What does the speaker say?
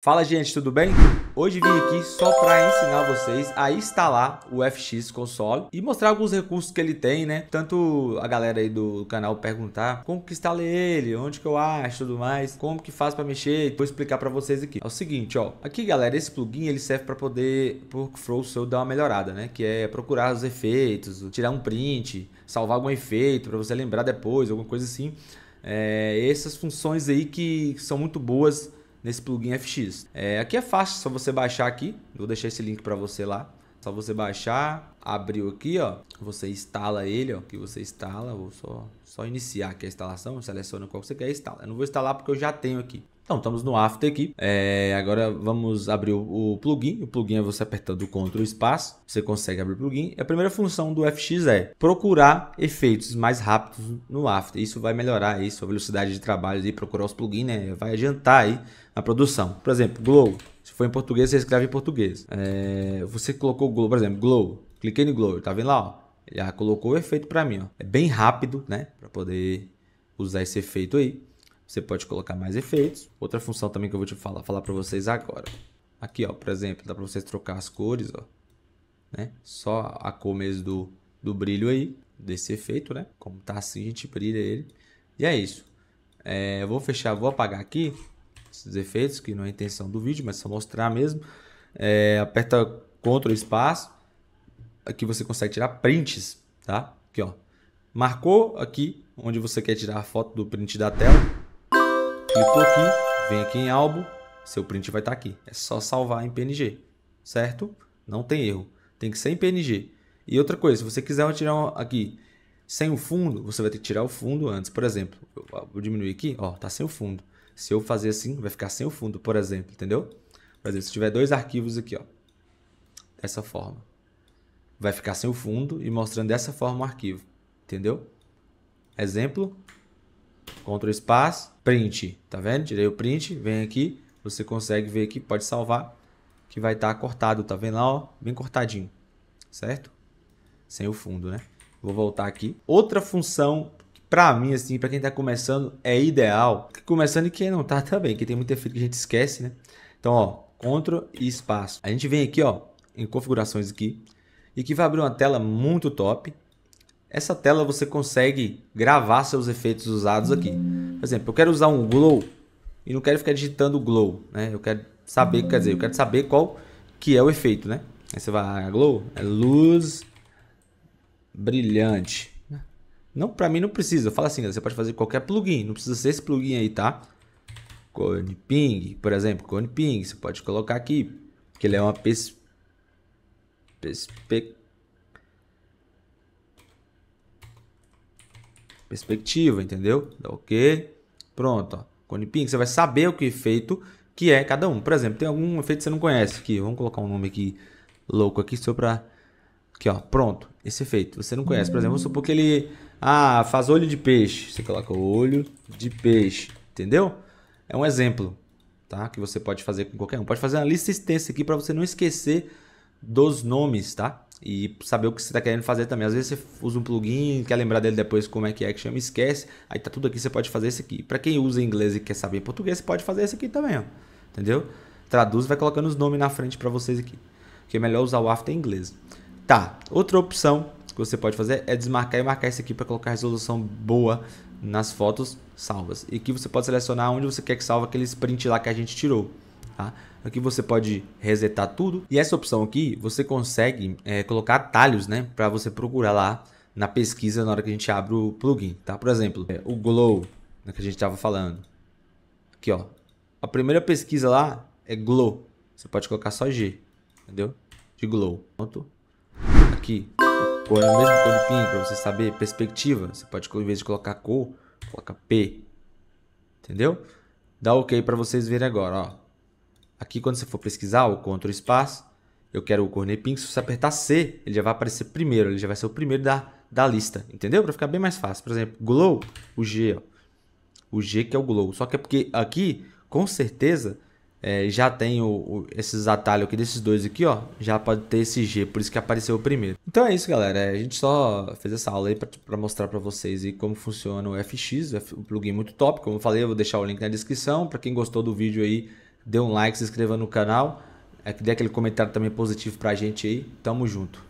Fala gente, tudo bem? Hoje vim aqui só para ensinar vocês a instalar o FX console e mostrar alguns recursos que ele tem, né? Tanto a galera aí do canal perguntar como que instala ele, onde que eu acho, tudo mais, como que faz para mexer, vou explicar para vocês aqui. É o seguinte, ó, aqui galera, esse plugin ele serve para poder por Flow seu dar uma melhorada, né? Que é procurar os efeitos, tirar um print, salvar algum efeito para você lembrar depois, alguma coisa assim. É, essas funções aí que são muito boas nesse plugin FX. É, aqui é fácil, só você baixar aqui. Vou deixar esse link para você lá só você baixar, abriu aqui, ó, você instala ele, ó, que você instala, vou só, só iniciar aqui a instalação, seleciona qual você quer e instala. Eu não vou instalar porque eu já tenho aqui. Então, estamos no After aqui. É, agora vamos abrir o, o, plugin. O plugin é você apertando o Ctrl espaço. Você consegue abrir o plugin. A primeira função do FX é procurar efeitos mais rápidos no After. Isso vai melhorar aí sua velocidade de trabalho e procurar os plugins, né? Vai adiantar aí na produção. Por exemplo, Glow. Se for em português, você escreve em português. É, você colocou Glow, por exemplo, Glow. Cliquei no Glow, tá vendo lá? Ó? Ele já colocou o efeito para mim. Ó. É bem rápido, né? Para poder usar esse efeito aí. Você pode colocar mais efeitos. Outra função também que eu vou te falar, falar para vocês agora. Aqui, ó, por exemplo, dá para vocês trocar as cores, ó. Né? Só a cor mesmo do, do brilho aí, desse efeito, né? Como tá assim, a gente brilha ele. E é isso. É, eu vou fechar, vou apagar aqui esses efeitos, que não é a intenção do vídeo, mas só mostrar mesmo. É, aperta Ctrl espaço, aqui você consegue tirar prints, tá? Aqui, ó. Marcou aqui onde você quer tirar a foto do print da tela. Clicou aqui, vem aqui em álbum, seu print vai estar tá aqui. É só salvar em PNG, certo? Não tem erro. Tem que ser em PNG. E outra coisa, se você quiser tirar aqui sem o fundo, você vai ter que tirar o fundo antes. Por exemplo, eu vou diminuir aqui, ó, tá sem o fundo. Se eu fazer assim, vai ficar sem o fundo, por exemplo, entendeu? Por exemplo, se tiver dois arquivos aqui, ó, dessa forma, vai ficar sem o fundo e mostrando dessa forma o arquivo, entendeu? Exemplo, Ctrl espaço, print, tá vendo? Tirei o print, vem aqui, você consegue ver aqui, pode salvar, que vai estar tá cortado, tá vendo lá, ó, bem cortadinho, certo? Sem o fundo, né? Vou voltar aqui. Outra função para mim, assim, para quem tá começando, é ideal. Começando e quem não tá também, tá que tem muito efeito que a gente esquece, né? Então, ó, CTRL e espaço. A gente vem aqui, ó, em configurações aqui, e que vai abrir uma tela muito top. Essa tela você consegue gravar seus efeitos usados aqui. Por exemplo, eu quero usar um glow e não quero ficar digitando glow, né? Eu quero saber, quer dizer, eu quero saber qual que é o efeito, né? Aí você vai, ah, glow, é luz brilhante. Não, para mim não precisa. Fala assim, você pode fazer qualquer plugin, não precisa ser esse plugin aí, tá? Cone Ping, por exemplo, Cone Ping, você pode colocar aqui, que ele é uma pers perspe perspectiva, entendeu? Dá OK. Pronto, ó. Cone Ping, você vai saber o que é que é cada um. Por exemplo, tem algum efeito que você não conhece aqui, vamos colocar um nome aqui louco aqui só para Aqui, ó, pronto. Esse efeito. Você não conhece. Por exemplo, vamos supor que ele. Ah, faz olho de peixe. Você coloca olho de peixe. Entendeu? É um exemplo, tá? Que você pode fazer com qualquer um. Pode fazer uma lista extensa aqui para você não esquecer dos nomes, tá? E saber o que você está querendo fazer também. Às vezes você usa um plugin, quer lembrar dele depois como é que é que chama, esquece. Aí tá tudo aqui, você pode fazer esse aqui. Para quem usa inglês e quer saber português, você pode fazer esse aqui também, ó. Entendeu? Traduz, vai colocando os nomes na frente para vocês aqui. Porque é melhor usar o after em inglês. Tá, outra opção que você pode fazer é desmarcar e marcar isso aqui para colocar resolução boa nas fotos salvas. E que você pode selecionar onde você quer que salva aquele print lá que a gente tirou. Tá? Aqui você pode resetar tudo. E essa opção aqui, você consegue é, colocar atalhos né, para você procurar lá na pesquisa na hora que a gente abre o plugin. Tá? Por exemplo, é, o Glow né, que a gente estava falando. Aqui, ó. A primeira pesquisa lá é Glow. Você pode colocar só G, entendeu? De Glow. Pronto aqui, O mesmo a para você saber perspectiva, você pode, em vez de colocar cor, coloca P. Entendeu? Dá OK para vocês verem agora, ó. Aqui quando você for pesquisar o Ctrl espaço, eu quero o Cornet Pink, se você apertar C, ele já vai aparecer primeiro, ele já vai ser o primeiro da, da lista, entendeu? Para ficar bem mais fácil. Por exemplo, Glow, o G, ó. O G que é o Glow. Só que é porque aqui, com certeza, é, já tem o, o, esses atalhos aqui desses dois aqui, ó. Já pode ter esse G, por isso que apareceu o primeiro. Então é isso, galera. É, a gente só fez essa aula aí para mostrar para vocês aí como funciona o FX, um plugin muito top. Como eu falei, eu vou deixar o link na descrição. Para quem gostou do vídeo aí, dê um like, se inscreva no canal. É, dê aquele comentário também positivo pra gente aí. Tamo junto.